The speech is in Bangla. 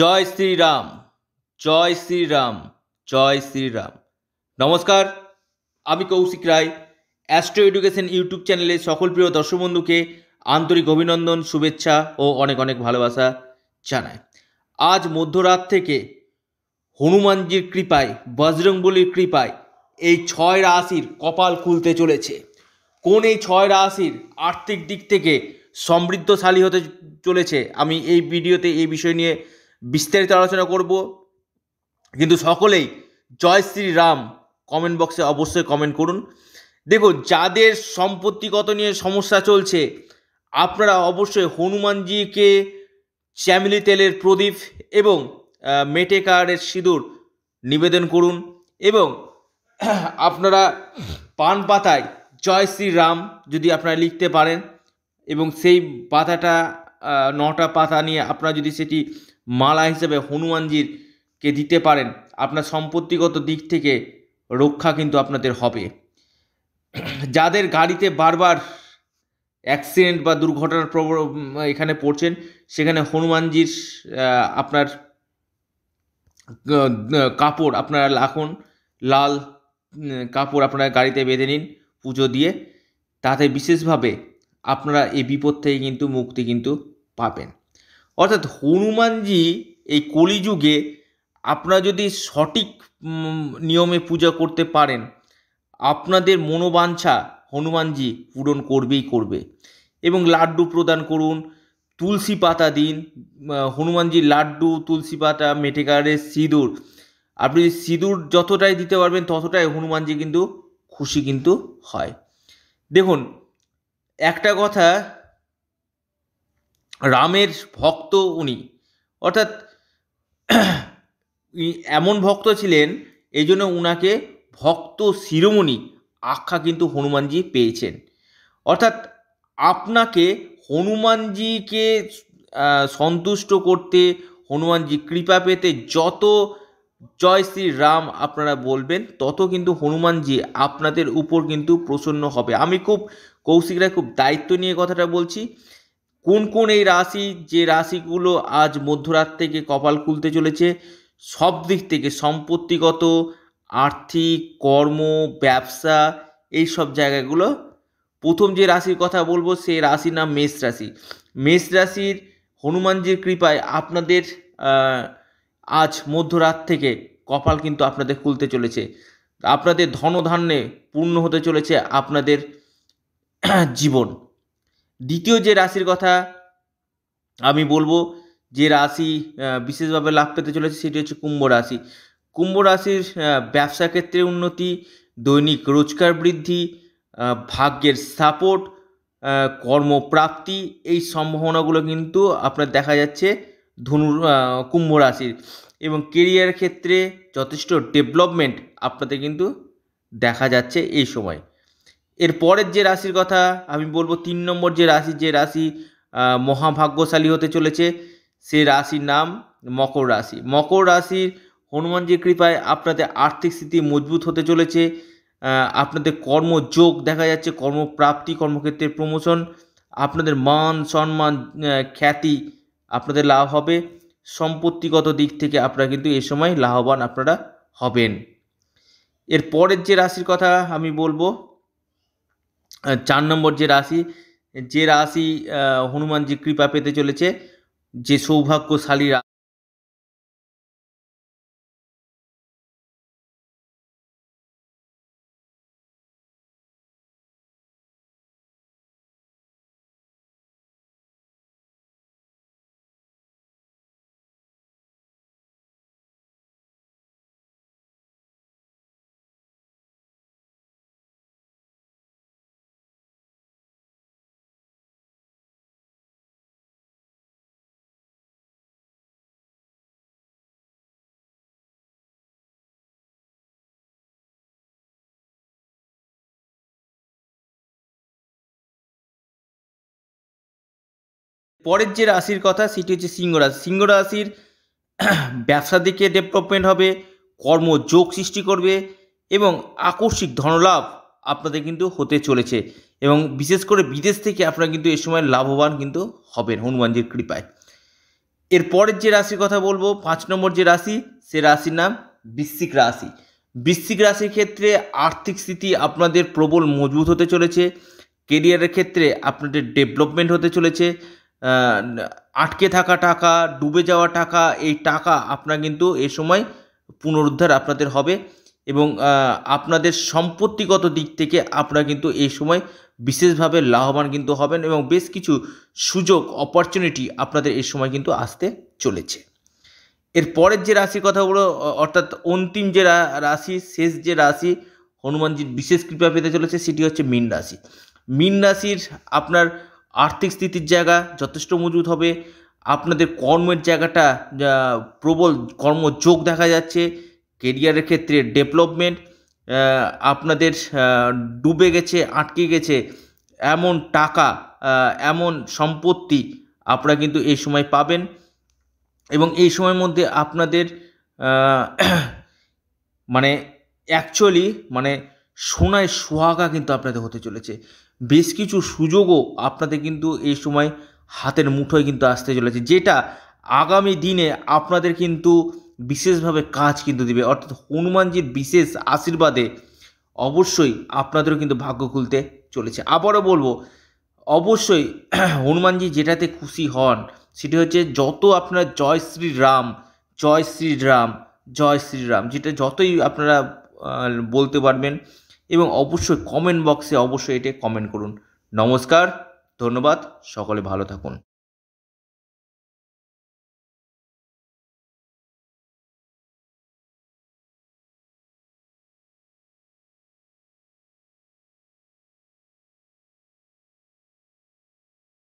জয় শ্রীরাম জয় শ্রীরাম জয় শ্রীরাম নমস্কার আমি Kaushik Roy astro education YouTube চ্যানেলে সকল প্রিয় দর্শক বন্ধুকে আন্তরিক অভিনন্দন শুভেচ্ছা ও অনেক অনেক ভালোবাসা জানায় আজ মধ্যরাত থেকে হনুমানজির কৃপায় বজরংবলির কৃপায় এই ছয় রাশির কপাল খুলতে চলেছে কোন এই ছয় রাশির আর্থিক দিক থেকে সমৃদ্ধশালী হতে চলেছে আমি এই ভিডিওতে এই বিষয় নিয়ে বিস্তারিত আলোচনা করব কিন্তু সকলেই জয় রাম কমেন্ট বক্সে অবশ্যই কমেন্ট করুন দেখুন যাদের সম্পত্তিগত নিয়ে সমস্যা চলছে আপনারা অবশ্যই হনুমানজিকে শ্যামিলি তেলের প্রদীপ এবং মেটে কার্ডের সিঁদুর নিবেদন করুন এবং আপনারা পান পাতায় জয় শ্রীরাম যদি আপনারা লিখতে পারেন এবং সেই পাতাটা নটা পাতা নিয়ে আপনারা যদি সেটি মালা হিসেবে হনুমানজির কে দিতে পারেন আপনার সম্পত্তিগত দিক থেকে রক্ষা কিন্তু আপনাদের হবে যাদের গাড়িতে বারবার অ্যাক্সিডেন্ট বা দুর্ঘটনার প্রবল এখানে পড়ছেন সেখানে হনুমানজির আপনার কাপড় আপনারা লাখন লাল কাপড় আপনারা গাড়িতে বেঁধে নিন পুজো দিয়ে তাতে বিশেষভাবে আপনারা এই বিপদ থেকে কিন্তু মুক্তি কিন্তু পাবেন অর্থাৎ হনুমানজি এই কলিযুগে আপনারা যদি সঠিক নিয়মে পূজা করতে পারেন আপনাদের মনোবাঞ্ছা হনুমানজি পূরণ করবেই করবে এবং লাড্ডু প্রদান করুন তুলসী পাতা দিন হনুমানজির লাড্ডু তুলসী পাতা মেটেকারের সিঁদুর আপনি সিঁদুর যতটাই দিতে পারবেন ততটাই হনুমানজি কিন্তু খুশি কিন্তু হয় দেখুন একটা কথা রামের ভক্ত উনি অর্থাৎ এমন ভক্ত ছিলেন এই জন্য উনাকে ভক্ত শিরোমণি আখ্যা কিন্তু হনুমানজি পেয়েছেন অর্থাৎ আপনাকে হনুমানজিকে সন্তুষ্ট করতে হনুমানজি কৃপা পেতে যত জয় শ্রী রাম আপনারা বলবেন তত কিন্তু হনুমানজি আপনাদের উপর কিন্তু প্রসন্ন হবে আমি খুব কৌশিকরা খুব দায়িত্ব নিয়ে কথাটা বলছি কোন কোন এই রাশি যে রাশিগুলো আজ মধ্যরাত থেকে কপাল খুলতে চলেছে সব দিক থেকে সম্পত্তিগত আর্থিক কর্ম ব্যবসা এই সব জায়গাগুলো প্রথম যে রাশির কথা বলবো সেই রাশির নাম মেষ রাশি মেষ রাশির হনুমানজির কৃপায় আপনাদের আজ মধ্যরাত থেকে কপাল কিন্তু আপনাদের খুলতে চলেছে আপনাদের ধনধান্যে পূর্ণ হতে চলেছে আপনাদের জীবন দ্বিতীয় যে রাশির কথা আমি বলবো যে রাশি বিশেষভাবে লাভ পেতে চলেছে সেটি হচ্ছে কুম্ভ রাশি কুম্ভ রাশির ব্যবসা ক্ষেত্রে উন্নতি দৈনিক রোজগার বৃদ্ধি ভাগ্যের সাপোর্ট কর্মপ্রাপ্তি এই সম্ভাবনাগুলো কিন্তু আপনার দেখা যাচ্ছে ধনু কুম্ভ রাশির এবং কেরিয়ার ক্ষেত্রে যথেষ্ট ডেভেলপমেন্ট আপনাদের কিন্তু দেখা যাচ্ছে এই সময় এর পরের যে রাশির কথা আমি বলবো তিন নম্বর যে রাশি যে রাশি মহাভাগ্যশালী হতে চলেছে সে রাশির নাম মকর রাশি মকর রাশির হনুমানজির কৃপায় আপনাদের আর্থিক স্থিতি মজবুত হতে চলেছে আপনাদের কর্মযোগ দেখা যাচ্ছে কর্মপ্রাপ্তি কর্মক্ষেত্রের প্রমোশন আপনাদের মান সম্মান খ্যাতি আপনাদের লাভ হবে সম্পত্তিগত দিক থেকে আপনারা কিন্তু এ সময় লাভবান আপনারা হবেন এর পরের যে রাশির কথা আমি বলবো চার নম্বর যে রাশি যে রাশি হনুমানজি কৃপা পেতে চলেছে যে সৌভাগ্যশালী পরের যে রাশির কথা সেটি হচ্ছে সিংহ রাশি সিংহ রাশির ব্যবসা দিকে ডেভেলপমেন্ট হবে কর্মযোগ সৃষ্টি করবে এবং আকস্মিক ধনলাভ আপনাদের কিন্তু হতে চলেছে এবং বিশেষ করে বিদেশ থেকে আপনারা কিন্তু এ সময় লাভবান কিন্তু হবেন হনুমানজির কৃপায় এর পরের যে রাশির কথা বলবো পাঁচ নম্বর যে রাশি সে রাশির নাম বৃশ্চিক রাশি বৃশ্চিক রাশির ক্ষেত্রে আর্থিক স্থিতি আপনাদের প্রবল মজবুত হতে চলেছে কেরিয়ারের ক্ষেত্রে আপনাদের ডেভেলপমেন্ট হতে চলেছে আটকে থাকা টাকা ডুবে যাওয়া টাকা এই টাকা আপনার কিন্তু এ সময় পুনরুদ্ধার আপনাদের হবে এবং আপনাদের সম্পত্তিগত দিক থেকে আপনারা কিন্তু এই সময় বিশেষভাবে লাভবান কিন্তু হবেন এবং বেশ কিছু সুযোগ অপরচুনিটি আপনাদের এই সময় কিন্তু আসতে চলেছে এর পরের যে রাশির কথাগুলো অর্থাৎ অন্তিম যে রাশি শেষ যে রাশি হনুমানজির বিশেষ কৃপা পেতে চলেছে সেটি হচ্ছে মীন রাশি মীন রাশির আপনার আর্থিক স্থিতির জায়গা যথেষ্ট মজবুত হবে আপনাদের কর্মের জায়গাটা প্রবল কর্মযোগ দেখা যাচ্ছে কেরিয়ারের ক্ষেত্রে ডেভেলপমেন্ট আপনাদের ডুবে গেছে আটকে গেছে এমন টাকা এমন সম্পত্তি আপনারা কিন্তু এই সময় পাবেন এবং এই সময়ের মধ্যে আপনাদের মানে অ্যাকচুয়ালি মানে সোনায় সোহাগা কিন্তু আপনাদের হতে চলেছে বেশ কিছু সুযোগও আপনাদের কিন্তু এই সময় হাতের মুঠোয় কিন্তু আসতে চলেছে যেটা আগামী দিনে আপনাদের কিন্তু বিশেষভাবে কাজ কিন্তু দিবে অর্থাৎ হনুমানজির বিশেষ আশীর্বাদে অবশ্যই আপনাদেরও কিন্তু ভাগ্য খুলতে চলেছে আবারও বলবো অবশ্যই হনুমানজি যেটাতে খুশি হন সেটি হচ্ছে যত আপনারা জয় শ্রী রাম জয় শ্রী রাম জয় শ্রীরাম যেটা যতই আপনারা বলতে পারবেন এবং অবশ্যই কমেন্ট বক্সে অবশ্যই এটা কমেন্ট করুন নমস্কার ধন্যবাদ সকলে ভালো থাকুন